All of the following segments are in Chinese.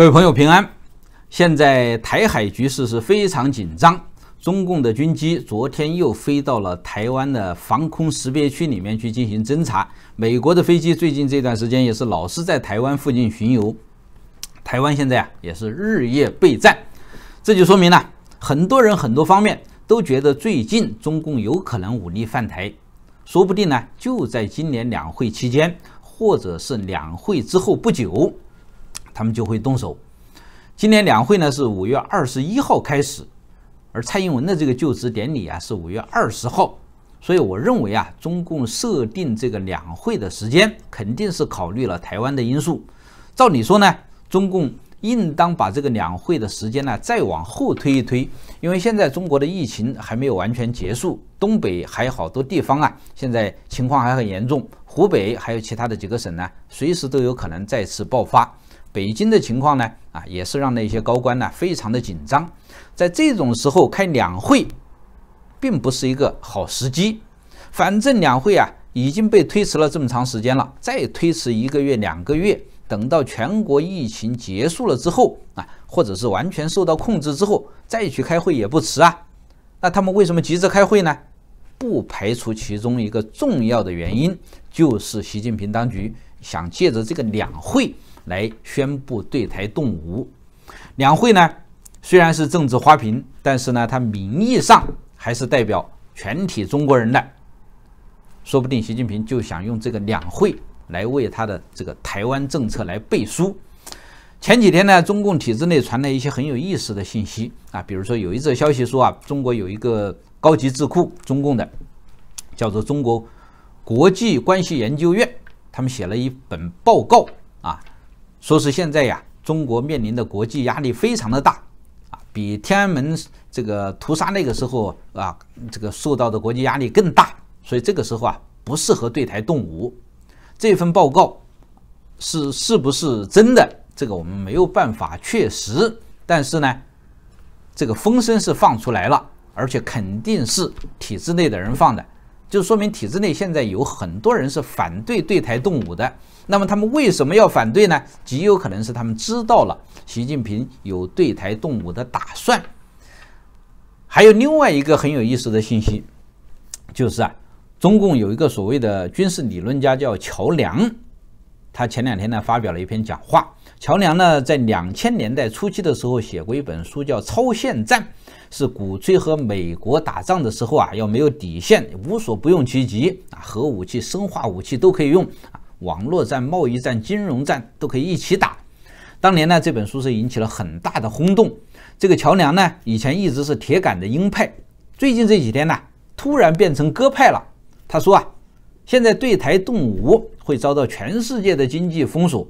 各位朋友，平安！现在台海局势是非常紧张。中共的军机昨天又飞到了台湾的防空识别区里面去进行侦查。美国的飞机最近这段时间也是老是在台湾附近巡游。台湾现在啊，也是日夜备战。这就说明呢，很多人很多方面都觉得最近中共有可能武力犯台，说不定呢，就在今年两会期间，或者是两会之后不久。他们就会动手。今年两会呢是五月二十一号开始，而蔡英文的这个就职典礼啊是五月二十号，所以我认为啊，中共设定这个两会的时间肯定是考虑了台湾的因素。照理说呢，中共应当把这个两会的时间呢再往后推一推，因为现在中国的疫情还没有完全结束，东北还有好多地方啊，现在情况还很严重，湖北还有其他的几个省呢，随时都有可能再次爆发。北京的情况呢？啊，也是让那些高官呢非常的紧张。在这种时候开两会，并不是一个好时机。反正两会啊已经被推迟了这么长时间了，再推迟一个月、两个月，等到全国疫情结束了之后啊，或者是完全受到控制之后再去开会也不迟啊。那他们为什么急着开会呢？不排除其中一个重要的原因，就是习近平当局想借着这个两会。来宣布对台动武。两会呢，虽然是政治花瓶，但是呢，它名义上还是代表全体中国人的。说不定习近平就想用这个两会来为他的这个台湾政策来背书。前几天呢，中共体制内传来一些很有意思的信息啊，比如说有一则消息说啊，中国有一个高级智库，中共的，叫做中国国际关系研究院，他们写了一本报告啊。说是现在呀，中国面临的国际压力非常的大，啊，比天安门这个屠杀那个时候啊，这个受到的国际压力更大，所以这个时候啊，不适合对台动武。这份报告是是不是真的？这个我们没有办法确实，但是呢，这个风声是放出来了，而且肯定是体制内的人放的。就说明体制内现在有很多人是反对对台动武的。那么他们为什么要反对呢？极有可能是他们知道了习近平有对台动武的打算。还有另外一个很有意思的信息，就是啊，中共有一个所谓的军事理论家叫乔梁，他前两天呢发表了一篇讲话。乔梁呢在两千年代初期的时候写过一本书，叫《超限战》。是鼓吹和美国打仗的时候啊，要没有底线，无所不用其极啊，核武器、生化武器都可以用啊，网络战、贸易战、金融战都可以一起打。当年呢，这本书是引起了很大的轰动。这个桥梁呢，以前一直是铁杆的鹰派，最近这几天呢，突然变成鸽派了。他说啊，现在对台动武会遭到全世界的经济封锁，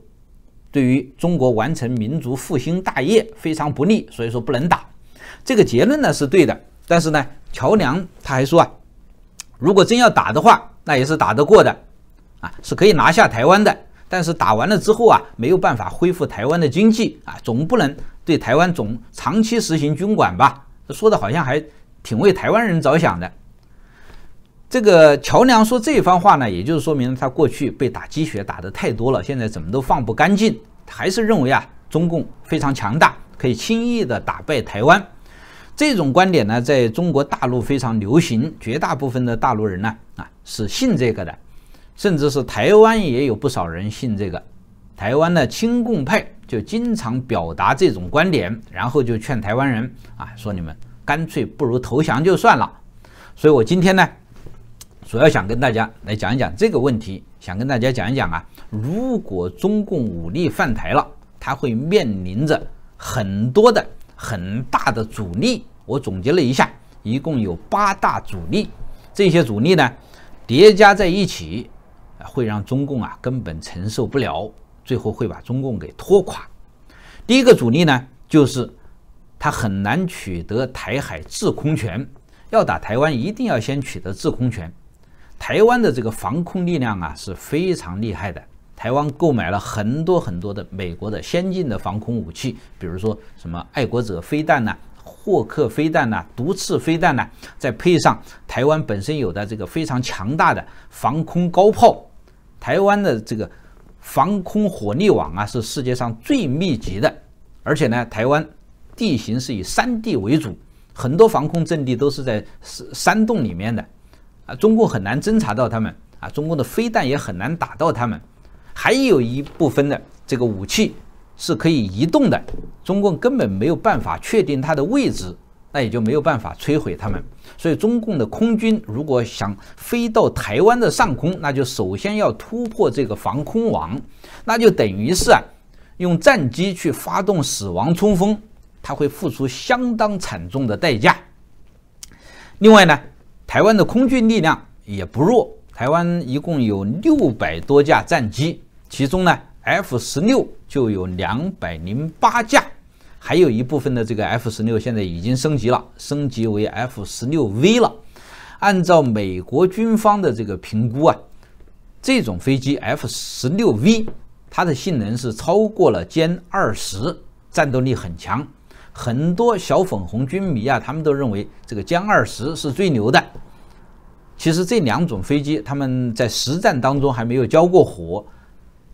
对于中国完成民族复兴大业非常不利，所以说不能打。这个结论呢是对的，但是呢，乔梁他还说啊，如果真要打的话，那也是打得过的，啊，是可以拿下台湾的。但是打完了之后啊，没有办法恢复台湾的经济啊，总不能对台湾总长期实行军管吧？说的好像还挺为台湾人着想的。这个乔梁说这番话呢，也就是说明他过去被打鸡血打得太多了，现在怎么都放不干净，还是认为啊，中共非常强大，可以轻易的打败台湾。这种观点呢，在中国大陆非常流行，绝大部分的大陆人呢，啊是信这个的，甚至是台湾也有不少人信这个。台湾的亲共派就经常表达这种观点，然后就劝台湾人啊说：“你们干脆不如投降就算了。”所以，我今天呢，主要想跟大家来讲一讲这个问题，想跟大家讲一讲啊，如果中共武力犯台了，他会面临着很多的。很大的阻力，我总结了一下，一共有八大阻力。这些阻力呢，叠加在一起，会让中共啊根本承受不了，最后会把中共给拖垮。第一个阻力呢，就是他很难取得台海制空权。要打台湾，一定要先取得制空权。台湾的这个防空力量啊是非常厉害的。台湾购买了很多很多的美国的先进的防空武器，比如说什么爱国者飞弹呐、霍克飞弹呐、毒刺飞弹呐，再配上台湾本身有的这个非常强大的防空高炮，台湾的这个防空火力网啊是世界上最密集的。而且呢，台湾地形是以山地为主，很多防空阵地都是在山洞里面的，啊，中共很难侦察到他们，啊，中共的飞弹也很难打到他们。还有一部分的这个武器是可以移动的，中共根本没有办法确定它的位置，那也就没有办法摧毁它们。所以，中共的空军如果想飞到台湾的上空，那就首先要突破这个防空网，那就等于是啊用战机去发动死亡冲锋，它会付出相当惨重的代价。另外呢，台湾的空军力量也不弱。台湾一共有六百多架战机，其中呢 F 十六就有两百零八架，还有一部分的这个 F 十六现在已经升级了，升级为 F 十六 V 了。按照美国军方的这个评估啊，这种飞机 F 十六 V 它的性能是超过了歼二十，战斗力很强。很多小粉红军迷啊，他们都认为这个歼二十是最牛的。其实这两种飞机，他们在实战当中还没有交过火。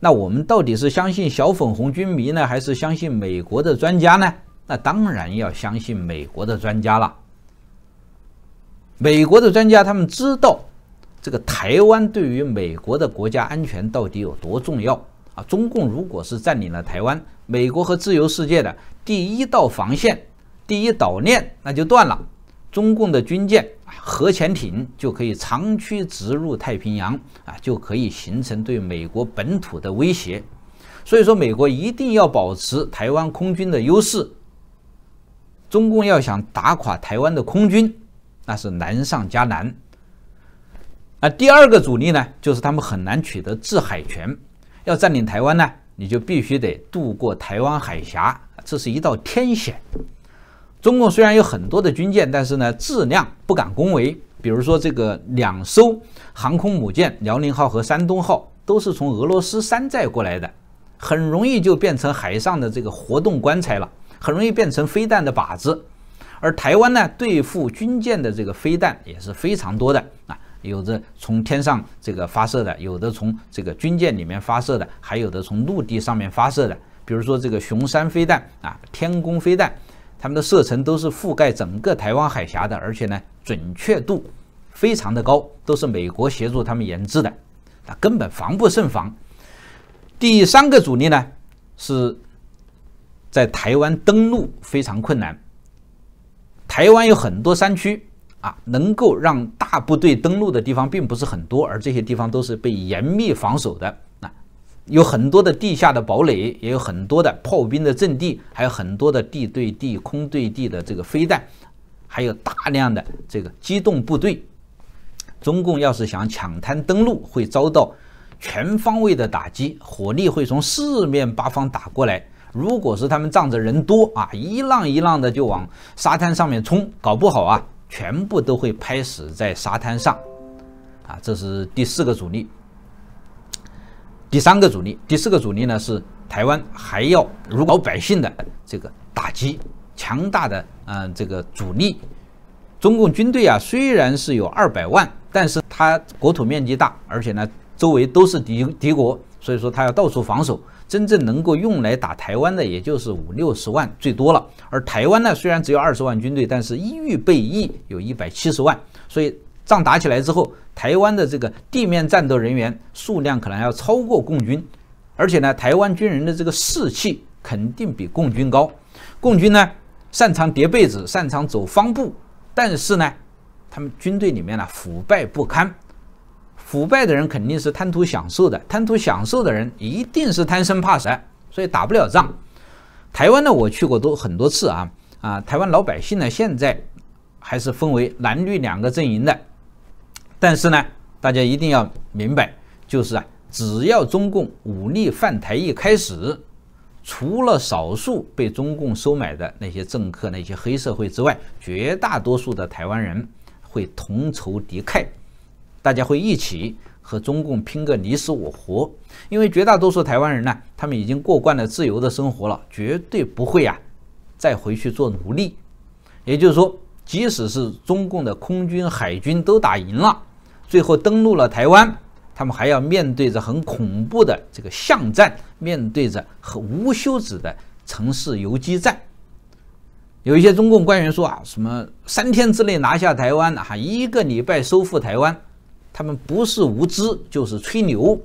那我们到底是相信小粉红军迷呢，还是相信美国的专家呢？那当然要相信美国的专家了。美国的专家他们知道，这个台湾对于美国的国家安全到底有多重要啊！中共如果是占领了台湾，美国和自由世界的第一道防线、第一岛链那就断了，中共的军舰。核潜艇就可以长驱直入太平洋啊，就可以形成对美国本土的威胁。所以说，美国一定要保持台湾空军的优势。中共要想打垮台湾的空军，那是难上加难。啊，第二个阻力呢，就是他们很难取得制海权。要占领台湾呢，你就必须得渡过台湾海峡，这是一道天险。中共虽然有很多的军舰，但是呢，质量不敢恭维。比如说，这个两艘航空母舰辽宁号和山东号都是从俄罗斯山寨过来的，很容易就变成海上的这个活动棺材了，很容易变成飞弹的靶子。而台湾呢，对付军舰的这个飞弹也是非常多的啊，有的从天上这个发射的，有的从这个军舰里面发射的，还有的从陆地上面发射的。比如说这个雄山飞弹啊，天宫飞弹。他们的射程都是覆盖整个台湾海峡的，而且呢，准确度非常的高，都是美国协助他们研制的，那根本防不胜防。第三个阻力呢，是在台湾登陆非常困难。台湾有很多山区啊，能够让大部队登陆的地方并不是很多，而这些地方都是被严密防守的。有很多的地下的堡垒，也有很多的炮兵的阵地，还有很多的地对地、空对地的这个飞弹，还有大量的这个机动部队。中共要是想抢滩登陆，会遭到全方位的打击，火力会从四面八方打过来。如果是他们仗着人多啊，一浪一浪的就往沙滩上面冲，搞不好啊，全部都会拍死在沙滩上。啊，这是第四个阻力。第三个阻力，第四个阻力呢是台湾还要如果百姓的这个打击强大的嗯这个阻力，中共军队啊虽然是有二百万，但是它国土面积大，而且呢周围都是敌敌国，所以说它要到处防守，真正能够用来打台湾的也就是五六十万最多了。而台湾呢虽然只有二十万军队，但是预备役有一百七十万，所以。仗打起来之后，台湾的这个地面战斗人员数量可能要超过共军，而且呢，台湾军人的这个士气肯定比共军高。共军呢，擅长叠被子，擅长走方步，但是呢，他们军队里面呢腐败不堪，腐败的人肯定是贪图享受的，贪图享受的人一定是贪生怕死，所以打不了仗。台湾呢，我去过都很多次啊啊，台湾老百姓呢现在还是分为蓝绿两个阵营的。但是呢，大家一定要明白，就是啊，只要中共武力犯台一开始，除了少数被中共收买的那些政客、那些黑社会之外，绝大多数的台湾人会同仇敌忾，大家会一起和中共拼个你死我活。因为绝大多数台湾人呢，他们已经过惯了自由的生活了，绝对不会呀再回去做奴隶。也就是说。即使是中共的空军、海军都打赢了，最后登陆了台湾，他们还要面对着很恐怖的这个巷战，面对着很无休止的城市游击战。有一些中共官员说啊，什么三天之内拿下台湾啊，哈，一个礼拜收复台湾，他们不是无知就是吹牛。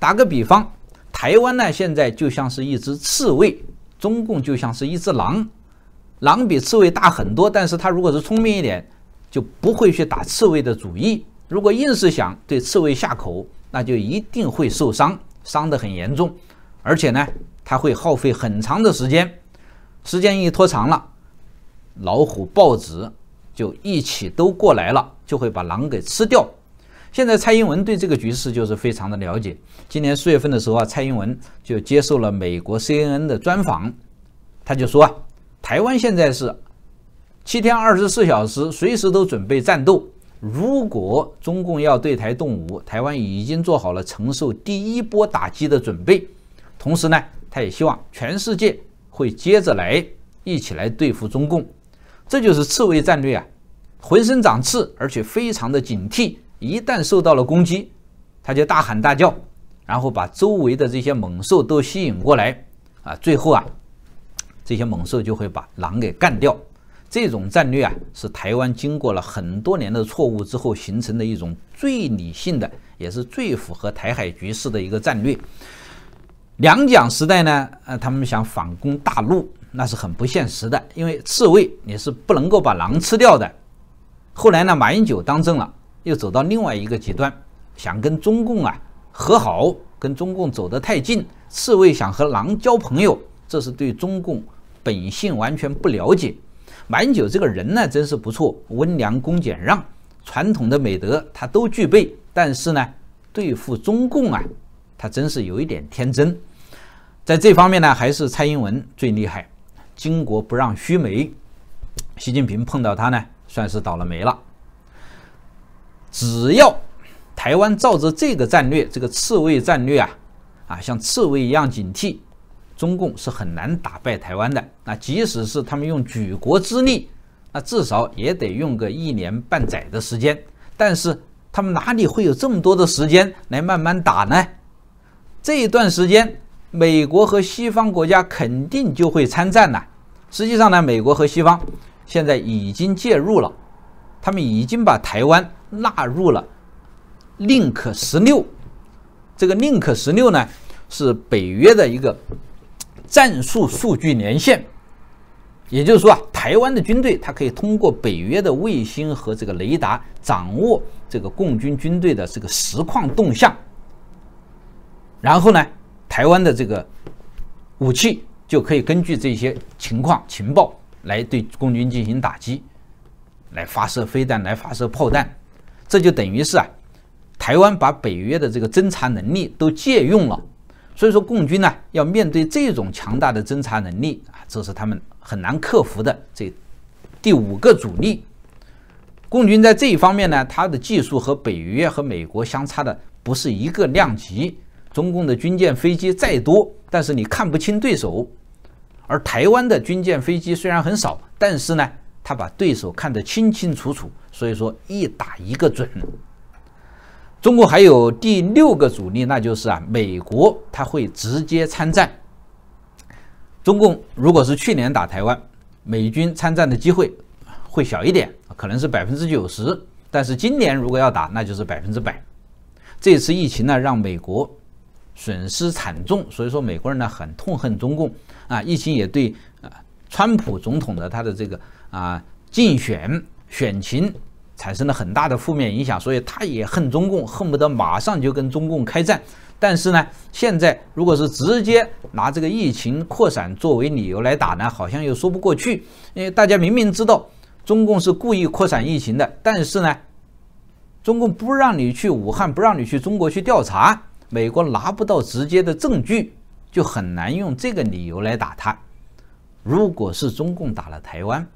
打个比方，台湾呢现在就像是一只刺猬，中共就像是一只狼。狼比刺猬大很多，但是它如果是聪明一点，就不会去打刺猬的主意。如果硬是想对刺猬下口，那就一定会受伤，伤得很严重。而且呢，它会耗费很长的时间。时间一拖长了，老虎、豹子就一起都过来了，就会把狼给吃掉。现在蔡英文对这个局势就是非常的了解。今年四月份的时候啊，蔡英文就接受了美国 CNN 的专访，他就说啊。台湾现在是七天二十四小时，随时都准备战斗。如果中共要对台动武，台湾已经做好了承受第一波打击的准备。同时呢，他也希望全世界会接着来，一起来对付中共。这就是刺猬战略啊，浑身长刺，而且非常的警惕。一旦受到了攻击，他就大喊大叫，然后把周围的这些猛兽都吸引过来啊。最后啊。这些猛兽就会把狼给干掉。这种战略啊，是台湾经过了很多年的错误之后形成的一种最理性的，也是最符合台海局势的一个战略。两蒋时代呢，呃，他们想反攻大陆，那是很不现实的，因为刺猬你是不能够把狼吃掉的。后来呢，马英九当政了，又走到另外一个极端，想跟中共啊和好，跟中共走得太近，刺猬想和狼交朋友。这是对中共本性完全不了解。马英九这个人呢，真是不错，温良恭俭让，传统的美德他都具备。但是呢，对付中共啊，他真是有一点天真。在这方面呢，还是蔡英文最厉害，巾帼不让须眉。习近平碰到他呢，算是倒了霉了。只要台湾照着这个战略，这个刺猬战略啊，啊，像刺猬一样警惕。中共是很难打败台湾的，那即使是他们用举国之力，那至少也得用个一年半载的时间。但是他们哪里会有这么多的时间来慢慢打呢？这一段时间，美国和西方国家肯定就会参战了。实际上呢，美国和西方现在已经介入了，他们已经把台湾纳入了 LINK 十六。这个 LINK 十六呢，是北约的一个。战术数据连线，也就是说啊，台湾的军队它可以通过北约的卫星和这个雷达掌握这个共军军队的这个实况动向，然后呢，台湾的这个武器就可以根据这些情况情报来对共军进行打击，来发射飞弹，来发射炮弹，这就等于是啊，台湾把北约的这个侦察能力都借用了。所以说，共军呢要面对这种强大的侦查能力啊，这是他们很难克服的这第五个阻力。共军在这一方面呢，它的技术和北约和美国相差的不是一个量级。中共的军舰、飞机再多，但是你看不清对手；而台湾的军舰、飞机虽然很少，但是呢，他把对手看得清清楚楚，所以说一打一个准。中国还有第六个主力，那就是啊，美国他会直接参战。中共如果是去年打台湾，美军参战的机会会小一点，可能是百分之九十；但是今年如果要打，那就是百分之百。这次疫情呢，让美国损失惨重，所以说美国人呢很痛恨中共啊。疫情也对啊，川普总统的他的这个啊竞选选情。产生了很大的负面影响，所以他也恨中共，恨不得马上就跟中共开战。但是呢，现在如果是直接拿这个疫情扩散作为理由来打呢，好像又说不过去。因为大家明明知道中共是故意扩散疫情的，但是呢，中共不让你去武汉，不让你去中国去调查，美国拿不到直接的证据，就很难用这个理由来打他。如果是中共打了台湾，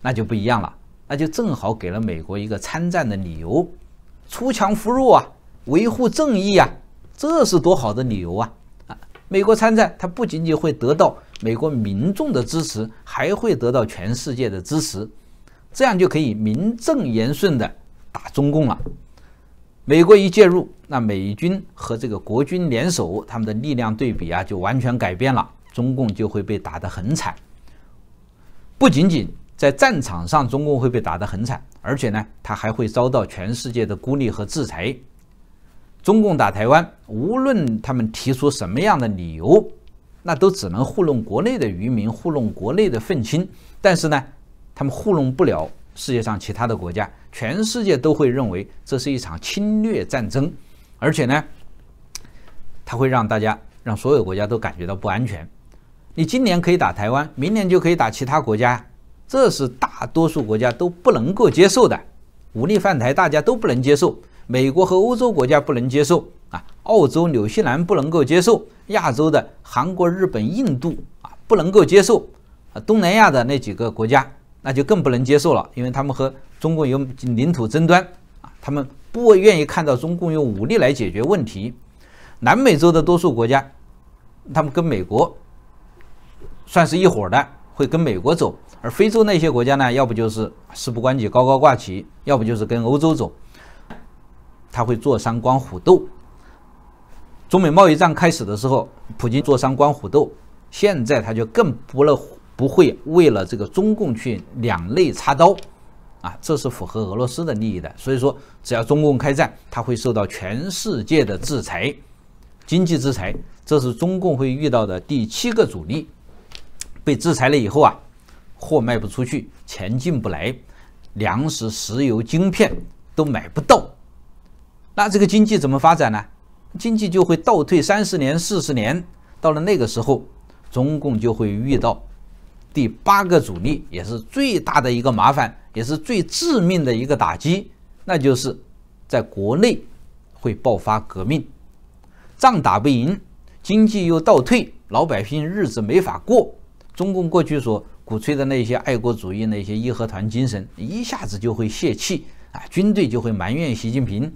那就不一样了。那就正好给了美国一个参战的理由，出强扶弱啊，维护正义啊，这是多好的理由啊！啊，美国参战，它不仅仅会得到美国民众的支持，还会得到全世界的支持，这样就可以名正言顺的打中共了。美国一介入，那美军和这个国军联手，他们的力量对比啊就完全改变了，中共就会被打得很惨。不仅仅。在战场上，中共会被打得很惨，而且呢，他还会遭到全世界的孤立和制裁。中共打台湾，无论他们提出什么样的理由，那都只能糊弄国内的渔民、糊弄国内的愤青，但是呢，他们糊弄不了世界上其他的国家，全世界都会认为这是一场侵略战争，而且呢，它会让大家、让所有国家都感觉到不安全。你今年可以打台湾，明年就可以打其他国家。这是大多数国家都不能够接受的，武力犯台，大家都不能接受，美国和欧洲国家不能接受啊，澳洲、纽西兰不能够接受，亚洲的韩国、日本、印度啊不能够接受，啊，东南亚的那几个国家那就更不能接受了，因为他们和中共有领土争端啊，他们不愿意看到中共用武力来解决问题，南美洲的多数国家，他们跟美国算是一伙的。会跟美国走，而非洲那些国家呢，要不就是事不关己高高挂起，要不就是跟欧洲走，他会坐山观虎斗。中美贸易战开始的时候，普京坐山观虎斗，现在他就更不乐不会为了这个中共去两肋插刀，啊，这是符合俄罗斯的利益的。所以说，只要中共开战，他会受到全世界的制裁，经济制裁，这是中共会遇到的第七个阻力。被制裁了以后啊，货卖不出去，钱进不来，粮食、石油、晶片都买不到，那这个经济怎么发展呢？经济就会倒退三十年、四十年。到了那个时候，中共就会遇到第八个阻力，也是最大的一个麻烦，也是最致命的一个打击，那就是在国内会爆发革命，仗打不赢，经济又倒退，老百姓日子没法过。中共过去所鼓吹的那些爱国主义、那些义和团精神，一下子就会泄气啊！军队就会埋怨习近平，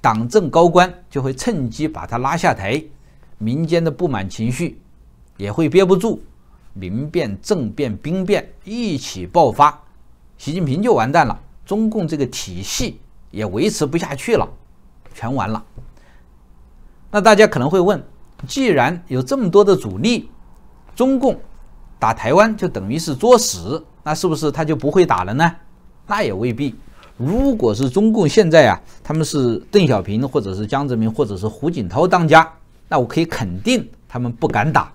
党政高官就会趁机把他拉下台，民间的不满情绪也会憋不住，民变、政变、兵变一起爆发，习近平就完蛋了，中共这个体系也维持不下去了，全完了。那大家可能会问：既然有这么多的阻力，中共？打台湾就等于是作死，那是不是他就不会打了呢？那也未必。如果是中共现在啊，他们是邓小平或者是江泽民或者是胡锦涛当家，那我可以肯定他们不敢打，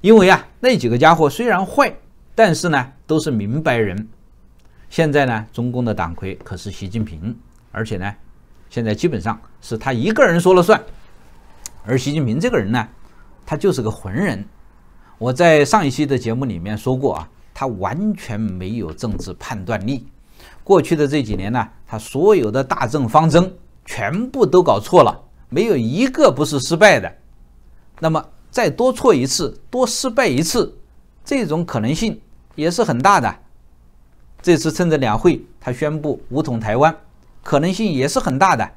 因为啊，那几个家伙虽然坏，但是呢都是明白人。现在呢，中共的党魁可是习近平，而且呢，现在基本上是他一个人说了算。而习近平这个人呢，他就是个浑人。我在上一期的节目里面说过啊，他完全没有政治判断力。过去的这几年呢，他所有的大政方针全部都搞错了，没有一个不是失败的。那么再多错一次，多失败一次，这种可能性也是很大的。这次趁着两会，他宣布武统台湾，可能性也是很大的。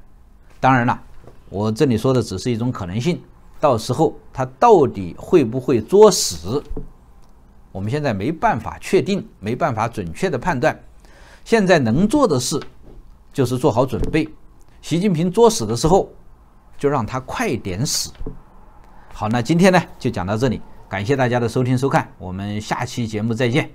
当然了，我这里说的只是一种可能性。到时候他到底会不会作死？我们现在没办法确定，没办法准确的判断。现在能做的事就是做好准备。习近平作死的时候，就让他快点死。好，那今天呢就讲到这里，感谢大家的收听收看，我们下期节目再见。